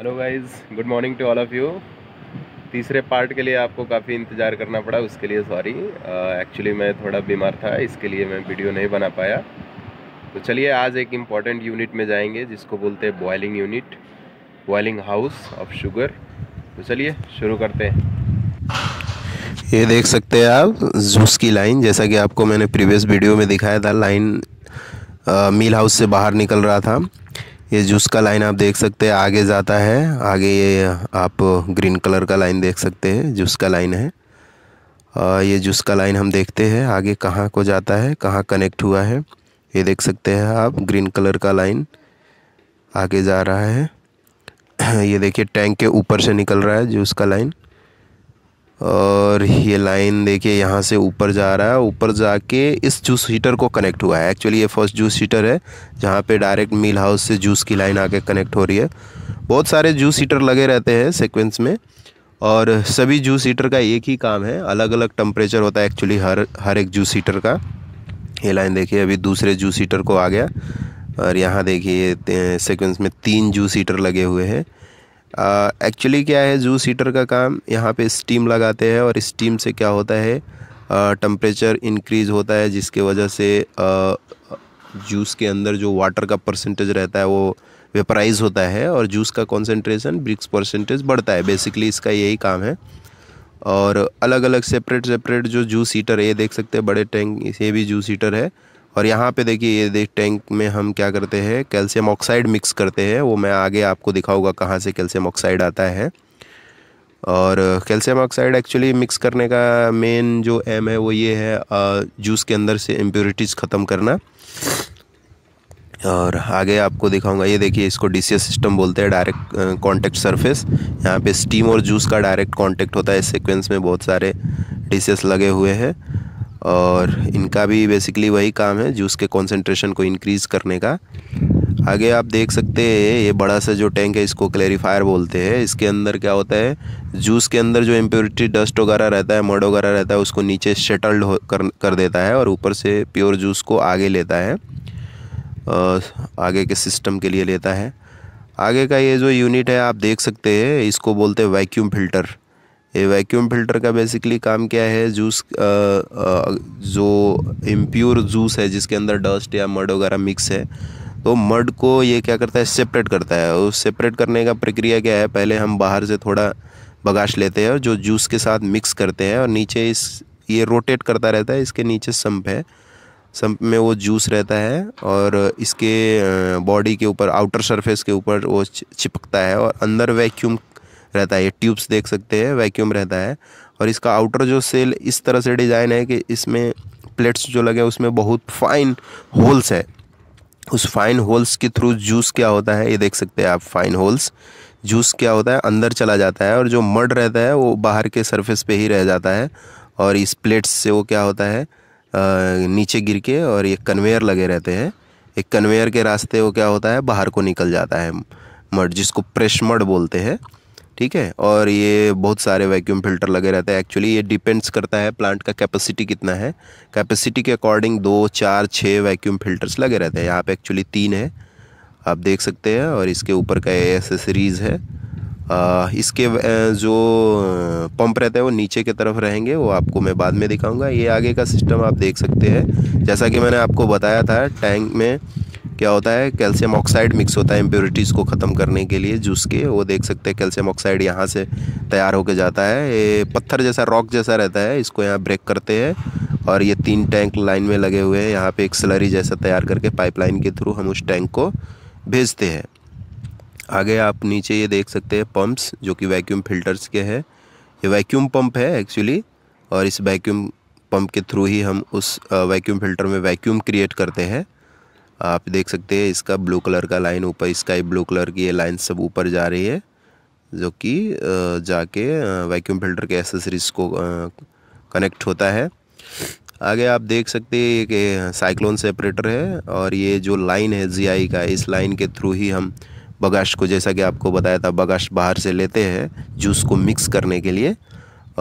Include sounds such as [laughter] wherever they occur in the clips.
hello guys good morning to all of you तीसरे part के लिए आपको काफ़ी इंतज़ार करना पड़ा उसके लिए सॉरी एक्चुअली uh, मैं थोड़ा बीमार था इसके लिए मैं वीडियो नहीं बना पाया तो चलिए आज एक इम्पॉर्टेंट यूनिट में जाएंगे जिसको बोलते हैं boiling unit boiling house of sugar तो चलिए शुरू करते हैं ये देख सकते हैं आप जूस की लाइन जैसा कि आपको मैंने प्रीवियस वीडियो में दिखाया था लाइन मील हाउस से बाहर निकल रहा था ये जूस का लाइन आप देख सकते हैं आगे जाता है आगे ये आप ग्रीन कलर का लाइन देख सकते हैं जूस का लाइन है और ये जूस का लाइन हम देखते हैं आगे कहाँ को जाता है कहाँ कनेक्ट हुआ है ये देख सकते हैं आप ग्रीन कलर का लाइन आगे जा रहा है [clears throat] ये देखिए टैंक के ऊपर से निकल रहा है जूस का लाइन और ये लाइन देखिए यहाँ से ऊपर जा रहा है ऊपर जाके इस जूस हीटर को कनेक्ट हुआ है एक्चुअली ये फर्स्ट जूस हीटर है जहाँ पे डायरेक्ट मिल हाउस से जूस की लाइन आके कनेक्ट हो रही है बहुत सारे जूस हीटर लगे रहते हैं सीक्वेंस में और सभी जूस हीटर का एक ही काम है अलग अलग टम्परेचर होता है एक्चुअली हर हर एक जूस हीटर का ये लाइन देखिए अभी दूसरे जूस हीटर को आ गया और यहाँ देखिए सिक्वेंस में तीन जूस हीटर लगे हुए हैं एक्चुअली क्या है जूस हीटर का काम यहाँ पे स्टीम लगाते हैं और स्टीम से क्या होता है टम्परेचर इंक्रीज़ होता है जिसके वजह से जूस के अंदर जो वाटर का परसेंटेज रहता है वो वेपराइज होता है और जूस का कॉन्सेंट्रेशन ब्रिक्स परसेंटेज बढ़ता है बेसिकली इसका यही काम है और अलग अलग सेपरेट सेपरेट जो जूस हीटर ये देख सकते हैं बड़े टैंक ये भी जूस हीटर है और यहाँ पे देखिए ये देख टैंक में हम क्या करते हैं कैल्शियम ऑक्साइड मिक्स करते हैं वो मैं आगे आपको दिखाऊंगा कहाँ से कैल्शियम ऑक्साइड आता है और कैल्शियम ऑक्साइड एक्चुअली मिक्स करने का मेन जो एम है वो ये है जूस uh, के अंदर से इम्प्योरिटीज़ ख़त्म करना और आगे आपको दिखाऊंगा ये देखिए इसको डी सिस्टम बोलते हैं डायरेक्ट कॉन्टेक्ट सरफेस यहाँ पे स्टीम और जूस का डायरेक्ट कॉन्टेक्ट होता है इस सिक्वेंस में बहुत सारे डी लगे हुए हैं और इनका भी बेसिकली वही काम है जूस के कॉन्सेंट्रेशन को इंक्रीज़ करने का आगे आप देख सकते हैं ये बड़ा सा जो टैंक है इसको क्लैरिफायर बोलते हैं इसके अंदर क्या होता है जूस के अंदर जो इम्प्योरिटी डस्ट वगैरह रहता है मड वगैरह रहता है उसको नीचे शटल्ड कर कर देता है और ऊपर से प्योर जूस को आगे लेता है आगे के सिस्टम के लिए लेता है आगे का ये जो यूनिट है आप देख सकते हैं इसको बोलते हैं वैक्यूम फिल्टर ये वैक्यूम फिल्टर का बेसिकली काम क्या है जूस आ, आ, जो इम्प्योर जूस है जिसके अंदर डस्ट या मड वगैरह मिक्स है तो मड को ये क्या करता है सेपरेट करता है और सेपरेट करने का प्रक्रिया क्या है पहले हम बाहर से थोड़ा बगाश लेते हैं और जो जूस के साथ मिक्स करते हैं और नीचे इस ये रोटेट करता रहता है इसके नीचे सम्प है सम्प में वो जूस रहता है और इसके बॉडी के ऊपर आउटर सरफेस के ऊपर वो चिपकता है और अंदर वैक्यूम रहता है ये ट्यूब्स देख सकते हैं वैक्यूम रहता है और इसका आउटर जो सेल इस तरह से डिज़ाइन है कि इसमें प्लेट्स जो लगे उसमें बहुत फाइन होल्स है उस फाइन होल्स के थ्रू जूस क्या होता है ये देख सकते हैं आप फाइन होल्स जूस क्या होता है अंदर चला जाता है और जो मड रहता है वो बाहर के सरफेस पे ही रह जाता है और इस प्लेट्स से वो क्या होता है आ, नीचे गिर के और ये कन्वेयर लगे रहते हैं एक कन्वेयर के रास्ते वो क्या होता है बाहर को निकल जाता है मड जिसको प्रेश मड बोलते हैं ठीक है और ये बहुत सारे वैक्यूम फिल्टर लगे रहते हैं एक्चुअली ये डिपेंड्स करता है प्लांट का कैपेसिटी कितना है कैपेसिटी के अकॉर्डिंग दो चार छः वैक्यूम फिल्टर्स लगे रहते हैं यहाँ पे एक्चुअली तीन है आप देख सकते हैं और इसके ऊपर का एसेसरीज़ है आ, इसके जो पंप रहते हैं वो नीचे की तरफ रहेंगे वो आपको मैं बाद में दिखाऊँगा ये आगे का सिस्टम आप देख सकते हैं जैसा कि मैंने आपको बताया था टैंक में क्या होता है कैल्शियम ऑक्साइड मिक्स होता है इम्प्योरिटीज़ को ख़त्म करने के लिए जूस के वो देख सकते हैं कैल्शियम ऑक्साइड यहाँ से तैयार होकर जाता है ये पत्थर जैसा रॉक जैसा रहता है इसको यहाँ ब्रेक करते हैं और ये तीन टैंक लाइन में लगे हुए हैं यहाँ पर एक सलरी जैसा तैयार करके पाइपलाइन के थ्रू हम उस टैंक को भेजते हैं आगे आप नीचे ये देख सकते हैं पम्प्स जो कि वैक्यूम फिल्टर्स के हैं ये वैक्यूम पम्प है एक्चुअली और इस वैक्यूम पम्प के थ्रू ही हम उस वैक्यूम फिल्टर में वैक्यूम क्रिएट करते हैं आप देख सकते हैं इसका ब्लू कलर का लाइन ऊपर स्काई ब्लू कलर की ये लाइन सब ऊपर जा रही है जो कि जाके वैक्यूम फिल्टर के एसेसरीज को कनेक्ट होता है आगे आप देख सकते हैं कि साइक्लोन सेपरेटर है और ये जो लाइन है जीआई का इस लाइन के थ्रू ही हम बगाश को जैसा कि आपको बताया था बगाश बाहर से लेते हैं जूस को मिक्स करने के लिए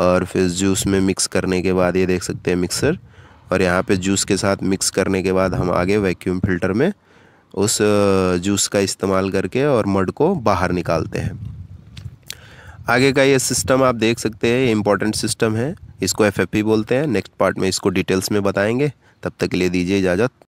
और फिर जूस में मिक्स करने के बाद ये देख सकते हैं मिक्सर और यहाँ पे जूस के साथ मिक्स करने के बाद हम आगे वैक्यूम फिल्टर में उस जूस का इस्तेमाल करके और मड को बाहर निकालते हैं आगे का ये सिस्टम आप देख सकते हैं ये इंपॉर्टेंट सिस्टम है इसको एफ बोलते हैं नेक्स्ट पार्ट में इसको डिटेल्स में बताएंगे तब तक के लिए दीजिए इजाज़त